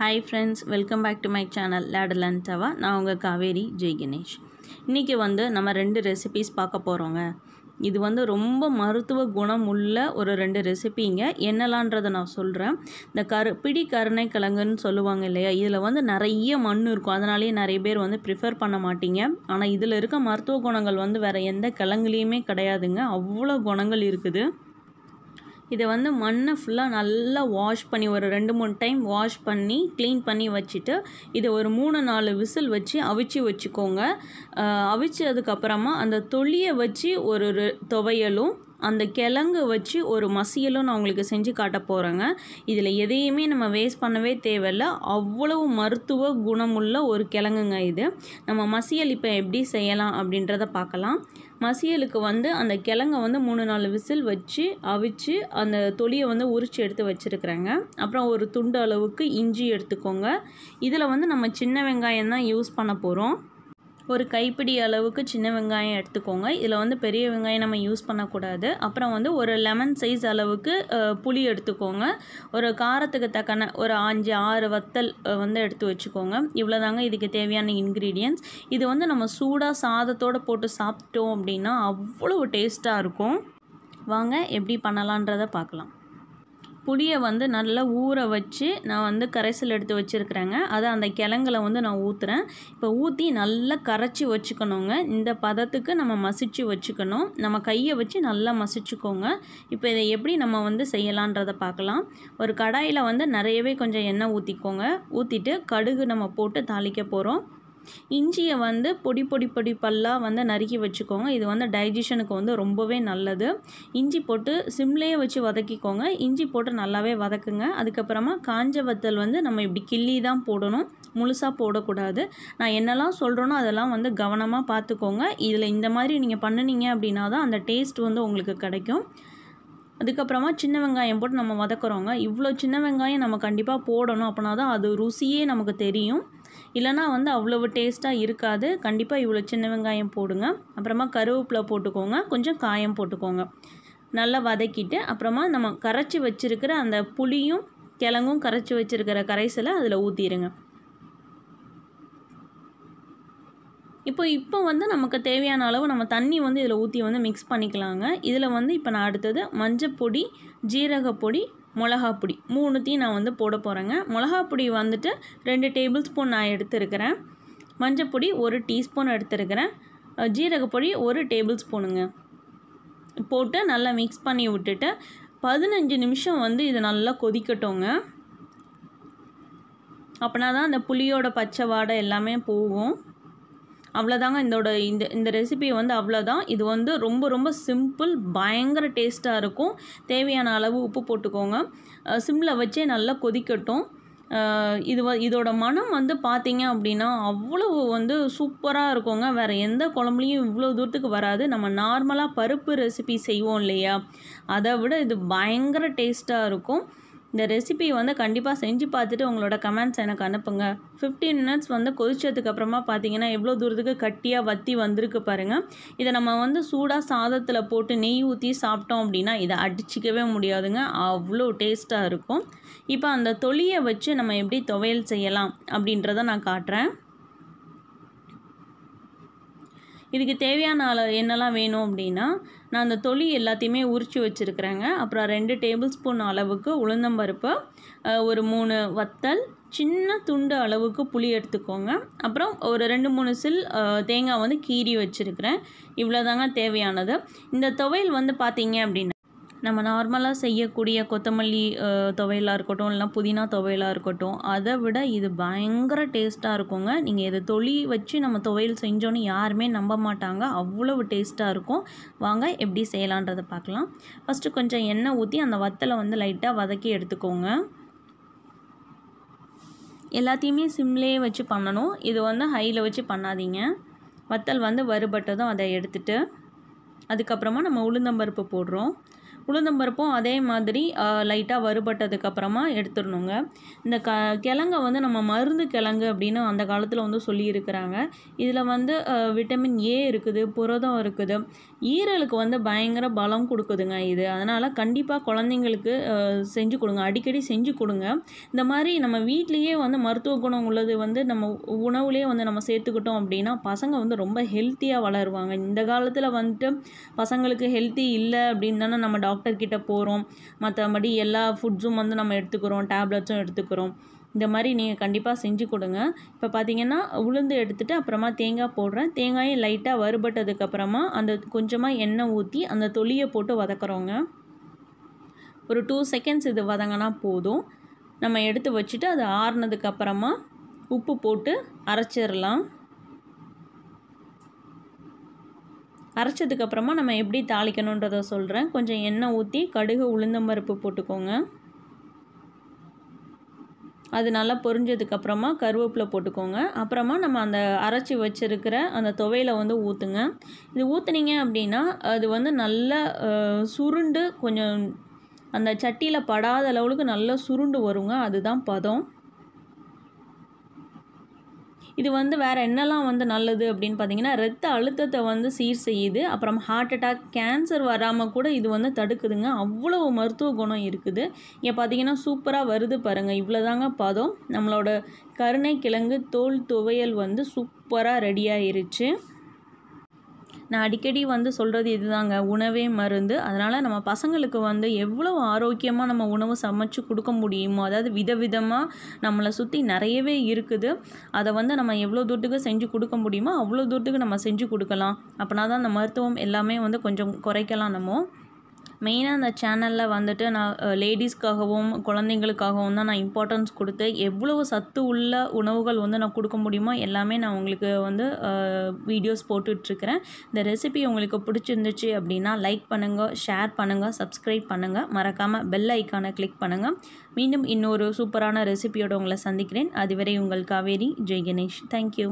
hi friends welcome back to my channel லேடலன் and தவா நான் உங்கள் காவேரி ஜெய் கணேஷ் இன்றைக்கி வந்து நம்ம ரெண்டு ரெசிபிஸ் பார்க்க போகிறோங்க இது வந்து ரொம்ப மருத்துவ குணம் உள்ள ஒரு ரெண்டு ரெசிபிங்க என்னலான்றதை நான் சொல்கிறேன் இந்த கரு பிடி கருணை கிழங்குன்னு சொல்லுவாங்க இல்லையா இதில் வந்து நிறைய மண் இருக்கும் அதனாலேயே நிறைய பேர் வந்து ப்ரிஃபர் பண்ண மாட்டீங்க ஆனால் இதில் இருக்க மருத்துவ குணங்கள் வந்து வேறு எந்த கிழங்குலேயுமே கிடையாதுங்க அவ்வளோ குணங்கள் இருக்குது இதை வந்து மண்ணை ஃபுல்லாக நல்லா வாஷ் பண்ணி ஒரு ரெண்டு மூணு டைம் வாஷ் பண்ணி க்ளீன் பண்ணி வச்சுட்டு இதை ஒரு மூணு நாலு விசில் வச்சு அவிச்சு வச்சுக்கோங்க அவிச்சதுக்கப்புறமா அந்த தொளியை வச்சு ஒரு துவையலும் அந்த கிழங்கு வச்சு ஒரு மசியலும் நான் உங்களுக்கு செஞ்சு காட்ட போகிறேங்க இதில் எதையுமே நம்ம வேஸ்ட் பண்ணவே தேவையில்ல அவ்வளவு மருத்துவ குணமுள்ள ஒரு கிழங்குங்க இது நம்ம மசியல் இப்போ எப்படி செய்யலாம் அப்படின்றத பார்க்கலாம் மசியலுக்கு வந்து அந்த கிழங்க வந்து மூணு நாலு விசில் வச்சு அவிச்சு அந்த தொலியை வந்து உரித்து எடுத்து வச்சுருக்குறேங்க அப்புறம் ஒரு துண்டு அளவுக்கு இஞ்சி எடுத்துக்கோங்க இதில் வந்து நம்ம சின்ன வெங்காயம் தான் யூஸ் பண்ண போகிறோம் ஒரு கைப்பிடி அளவுக்கு சின்ன வெங்காயம் எடுத்துக்கோங்க இதில் வந்து பெரிய வெங்காயம் நம்ம யூஸ் பண்ணக்கூடாது அப்புறம் வந்து ஒரு லெமன் சைஸ் அளவுக்கு புளி எடுத்துக்கோங்க ஒரு காரத்துக்கு தக்கன ஒரு அஞ்சு ஆறு வத்தல் வந்து எடுத்து வச்சுக்கோங்க இவ்வளோ தாங்க இதுக்கு தேவையான இன்க்ரீடியன்ஸ் இது வந்து நம்ம சூடாக சாதத்தோடு போட்டு சாப்பிட்டோம் அப்படின்னா அவ்வளோ டேஸ்ட்டாக இருக்கும் வாங்க எப்படி பண்ணலான்றதை பார்க்கலாம் புளியை வந்து நல்லா ஊற வச்சு நான் வந்து கரைசல் எடுத்து வச்சுருக்குறேங்க அதை அந்த கிழங்குல வந்து நான் ஊற்றுறேன் இப்போ ஊற்றி நல்லா கரைச்சி வச்சுக்கணுங்க இந்த பதத்துக்கு நம்ம மசிச்சு வச்சுக்கணும் நம்ம கையை வச்சு நல்லா மசிச்சுக்கோங்க இப்போ இதை எப்படி நம்ம வந்து செய்யலான்றதை பார்க்கலாம் ஒரு கடாயில் வந்து நிறையவே கொஞ்சம் எண்ணெய் ஊற்றிக்கோங்க ஊற்றிட்டு கடுகு நம்ம போட்டு தாளிக்க போகிறோம் இஞ்சியை வந்து பொடி பொடி பொடி பல்லாக வந்து நறுக்கி வச்சுக்கோங்க இது வந்து டைஜஷனுக்கு வந்து ரொம்பவே நல்லது இஞ்சி போட்டு சிம்லேயே வச்சு வதக்கிக்கோங்க இஞ்சி போட்டு நல்லாவே வதக்குங்க அதுக்கப்புறமா காஞ்ச வத்தல் வந்து நம்ம இப்படி கிள்ளி தான் போடணும் முழுசாக போடக்கூடாது நான் என்னெல்லாம் சொல்கிறேனோ அதெல்லாம் வந்து கவனமாக பார்த்துக்கோங்க இதில் இந்த மாதிரி நீங்கள் பண்ணினீங்க அப்படின்னா தான் அந்த டேஸ்ட் வந்து உங்களுக்கு கிடைக்கும் அதுக்கப்புறமா சின்ன வெங்காயம் போட்டு நம்ம வதக்குறோங்க இவ்வளோ சின்ன வெங்காயம் நம்ம கண்டிப்பாக போடணும் அப்படின்னா தான் அது ருசியே நமக்கு தெரியும் இல்லைனா வந்து அவ்வளவு டேஸ்ட்டாக இருக்காது கண்டிப்பாக இவ்வளோ சின்ன வெங்காயம் போடுங்க அப்புறமா கருவேப்பிலை போட்டுக்கோங்க கொஞ்சம் காயம் போட்டுக்கோங்க நல்லா வதக்கிட்டு அப்புறமா நம்ம கரைச்சி வச்சுருக்கிற அந்த புளியும் கிழங்கும் கரைச்சி வச்சுருக்கிற கரைசலை அதில் ஊற்றிடுங்க இப்போ இப்போ வந்து நமக்கு தேவையான அளவு நம்ம தண்ணி வந்து இதில் ஊற்றி வந்து மிக்ஸ் பண்ணிக்கலாங்க இதில் வந்து இப்போ நான் அடுத்தது மஞ்சள் பொடி ஜீரக பொடி மிளகாப்பொடி மூணுத்தையும் நான் வந்து போட போகிறேங்க மிளகாப்பொடி வந்துட்டு ரெண்டு டேபிள் ஸ்பூன் நான் எடுத்துருக்கிறேன் மஞ்சப்பொடி ஒரு டீஸ்பூன் எடுத்துருக்கிறேன் ஜீரகப்பொடி ஒரு டேபிள் ஸ்பூனுங்க போட்டு நல்லா மிக்ஸ் பண்ணி விட்டுட்டு பதினஞ்சு நிமிஷம் வந்து இதை நல்லா கொதிக்கட்டோங்க அப்படின்னா தான் அந்த புளியோட பச்சை வாடை எல்லாமே போகும் அவ்வளோதாங்க இதோட இந்த இந்த ரெசிபி வந்து அவ்வளோதான் இது வந்து ரொம்ப ரொம்ப சிம்பிள் பயங்கர டேஸ்ட்டாக இருக்கும் தேவையான அளவு உப்பு போட்டுக்கோங்க சிம்மில் வச்சே நல்லா கொதிக்கட்டும் இது இதோட மனம் வந்து பார்த்தீங்க அப்படின்னா அவ்வளோ வந்து சூப்பராக இருக்குங்க வேறு எந்த குழம்புலையும் இவ்வளோ தூரத்துக்கு வராது நம்ம நார்மலாக பருப்பு ரெசிபி செய்வோம் இல்லையா அதை விட இது பயங்கர டேஸ்ட்டாக இருக்கும் இந்த ரெசிபி வந்து கண்டிப்பாக செஞ்சு பார்த்துட்டு உங்களோட கமெண்ட்ஸ் எனக்கு அனுப்புங்க ஃபிஃப்டீன் மினிட்ஸ் வந்து கொதிச்சதுக்கு அப்புறமா பார்த்தீங்கன்னா எவ்வளோ தூரத்துக்கு கட்டியாக வத்தி வந்திருக்கு பாருங்கள் இதை நம்ம வந்து சூடாக சாதத்தில் போட்டு நெய் ஊற்றி சாப்பிட்டோம் அப்படின்னா இதை அடிச்சிக்கவே முடியாதுங்க அவ்வளோ டேஸ்ட்டாக இருக்கும் இப்போ அந்த தொலியை வச்சு நம்ம எப்படி துவையல் செய்யலாம் அப்படின்றத நான் காட்டுறேன் இதுக்கு தேவையான என்னெல்லாம் வேணும் அப்படின்னா நான் அந்த தொலி எல்லாத்தையுமே உரித்து வச்சுருக்குறேங்க அப்புறம் ரெண்டு டேபிள் ஸ்பூன் அளவுக்கு உளுந்தம்பருப்பு ஒரு மூணு வத்தல் சின்ன துண்டு அளவுக்கு புளி எடுத்துக்கோங்க அப்புறம் ஒரு ரெண்டு மூணு சில் தேங்காய் வந்து கீறி வச்சுருக்கிறேன் இவ்வளோதாங்க தேவையானது இந்த துவையல் வந்து பார்த்தீங்க அப்படின்னா நம்ம நார்மலாக செய்யக்கூடிய கொத்தமல்லி துவையலாக இருக்கட்டும் இல்லைனா புதினா துவையலாக இருக்கட்டும் அதை விட இது பயங்கர டேஸ்ட்டாக இருக்குங்க நீங்கள் இதை தொழி வச்சு நம்ம துவையல் செஞ்சோன்னு யாருமே நம்ப மாட்டாங்க அவ்வளவு டேஸ்ட்டாக இருக்கும் வாங்க எப்படி செய்யலான்றதை பார்க்கலாம் ஃபஸ்ட்டு கொஞ்சம் எண்ணெய் ஊற்றி அந்த வத்தலை வந்து லைட்டாக வதக்கி எடுத்துக்கோங்க எல்லாத்தையுமே சிம்லேயே வச்சு பண்ணணும் இது வந்து ஹையில் வச்சு பண்ணாதீங்க வத்தல் வந்து வறுபட்டதும் அதை எடுத்துகிட்டு அதுக்கப்புறமா நம்ம உளுந்தம்பருப்பு போடுறோம் பருப்பும் அதே மாதிரி லைட்டாக வறுபட்டதுக்கப்புறமா எடுத்துடணுங்க இந்த க கிழங்க வந்து நம்ம மருந்து கிழங்கு அப்படின்னு அந்த காலத்தில் வந்து சொல்லியிருக்கிறாங்க இதில் வந்து விட்டமின் ஏ இருக்குது புரதம் இருக்குது ஈரலுக்கு வந்து பயங்கர பலம் கொடுக்குதுங்க இது அதனால் கண்டிப்பாக குழந்தைங்களுக்கு செஞ்சு கொடுங்க அடிக்கடி செஞ்சு கொடுங்க இந்த மாதிரி நம்ம வீட்லேயே வந்து மருத்துவ குணம் உள்ளது வந்து நம்ம உணவுலேயே வந்து நம்ம சேர்த்துக்கிட்டோம் அப்படின்னா பசங்க வந்து ரொம்ப ஹெல்த்தியாக வளருவாங்க இந்த காலத்தில் வந்துட்டு பசங்களுக்கு ஹெல்த்தி இல்லை அப்படின்னு தானே நம்ம டாக்டர் டாக்டர்கிட்ட போகிறோம் மற்றபடி எல்லா ஃபுட்ஸும் வந்து நம்ம எடுத்துக்கிறோம் டேப்லெட்ஸும் எடுத்துக்கிறோம் இந்த மாதிரி நீங்கள் கண்டிப்பாக செஞ்சு கொடுங்க இப்போ பார்த்தீங்கன்னா உளுந்து எடுத்துகிட்டு அப்புறமா தேங்காய் போடுறேன் தேங்காயும் லைட்டாக வறுபட்டதுக்கப்புறமா அந்த கொஞ்சமாக எண்ணெய் ஊற்றி அந்த தொலியை போட்டு வதக்குறோங்க ஒரு டூ செகண்ட்ஸ் இது வதங்கினா போதும் நம்ம எடுத்து வச்சுட்டு அது ஆறுனதுக்கப்புறமா உப்பு போட்டு அரைச்சிடலாம் அரைச்சதுக்கப்புறமா நம்ம எப்படி தாளிக்கணுன்றதை சொல்கிறேன் கொஞ்சம் எண்ணெய் ஊற்றி கடுகு உளுந்தம்பருப்பு போட்டுக்கோங்க அது நல்லா பொரிஞ்சதுக்கப்புறமா கருவேப்பிலை போட்டுக்கோங்க அப்புறமா நம்ம அந்த அரைச்சி வச்சுருக்கிற அந்த துவையில் வந்து ஊற்றுங்க இது ஊற்றுனீங்க அப்படின்னா அது வந்து நல்லா சுருண்டு கொஞ்சம் அந்த சட்டியில் படாத அளவுக்கு நல்லா சுருண்டு வருங்க அதுதான் பதம் இது வந்து வேறு என்னெல்லாம் வந்து நல்லது அப்படின்னு பார்த்தீங்கன்னா ரத்த அழுத்தத்தை வந்து சீர் செய்யுது அப்புறம் ஹார்ட் அட்டாக் கேன்சர் வராமல் கூட இது வந்து தடுக்குதுங்க அவ்வளோ மருத்துவ குணம் இருக்குது இங்கே பார்த்தீங்கன்னா சூப்பராக வருது பாருங்கள் இவ்வளோதாங்க பதம் நம்மளோட கருணை கிழங்கு தோல் துவையல் வந்து சூப்பராக ரெடியாகிருச்சு நான் அடிக்கடி வந்து சொல்கிறது இதுதாங்க உணவே மருந்து அதனால் நம்ம பசங்களுக்கு வந்து எவ்வளோ ஆரோக்கியமாக நம்ம உணவு சமைச்சு கொடுக்க முடியுமோ அதாவது விதவிதமாக நம்மளை சுற்றி நிறையவே இருக்குது அதை வந்து நம்ம எவ்வளோ தூரத்துக்கு செஞ்சு கொடுக்க முடியுமோ அவ்வளோ தூரத்துக்கு நம்ம செஞ்சு கொடுக்கலாம் அப்படின்னா தான் அந்த மருத்துவம் எல்லாமே வந்து கொஞ்சம் குறைக்கலாம் நம்ம மெயினாக அந்த சேனலில் வந்துட்டு நான் லேடிஸ்க்காகவும் குழந்தைங்களுக்காகவும் தான் நான் இம்பார்ட்டன்ஸ் கொடுத்து எவ்வளவு சத்து உள்ள உணவுகள் வந்து நான் கொடுக்க முடியுமோ எல்லாமே நான் உங்களுக்கு வந்து வீடியோஸ் போட்டுட்ருக்கிறேன் இந்த ரெசிபி உங்களுக்கு பிடிச்சிருந்துச்சு அப்படின்னா லைக் பண்ணுங்கள் ஷேர் பண்ணுங்கள் சப்ஸ்கிரைப் பண்ணுங்கள் மறக்காமல் பெல் ஐக்கானை கிளிக் பண்ணுங்கள் மீண்டும் இன்னொரு சூப்பரான ரெசிபியோடு உங்களை சந்திக்கிறேன் அதுவரை உங்கள் காவேரி ஜெய் கணேஷ் தேங்க்யூ